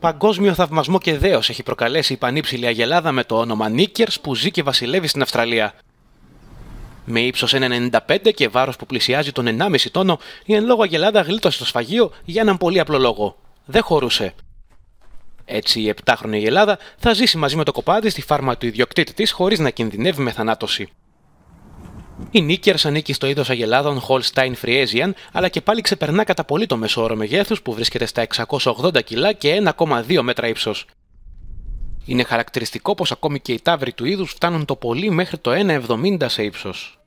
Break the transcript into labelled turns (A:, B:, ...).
A: Παγκόσμιο θαυμασμό και δέος έχει προκαλέσει η πανύψηλη αγελάδα με το όνομα Νίκερς που ζει και βασιλεύει στην Αυστραλία. Με ύψος 1,95 και βάρος που πλησιάζει τον 1,5 τόνο, η εν λόγω Αγελάδα γλίτωσε το σφαγείο για έναν πολύ απλό λόγο. Δεν χωρούσε. Έτσι, η επτάχρονη χρονη θα ζήσει μαζί με το κοπάδι στη φάρμα του ιδιοκτήτη της χωρίς να κινδυνεύει με θανάτωση. Η Νίκερ ανήκει στο είδος αγελάδων Holstein Friesian, αλλά και πάλι ξεπερνά κατά πολύ το μέσο όρο μεγέθους που βρίσκεται στα 680 κιλά και 1,2 μέτρα ύψος. Είναι χαρακτηριστικό πως ακόμη και οι τάβροι του είδους φτάνουν το πολύ μέχρι το 1,70 σε ύψος.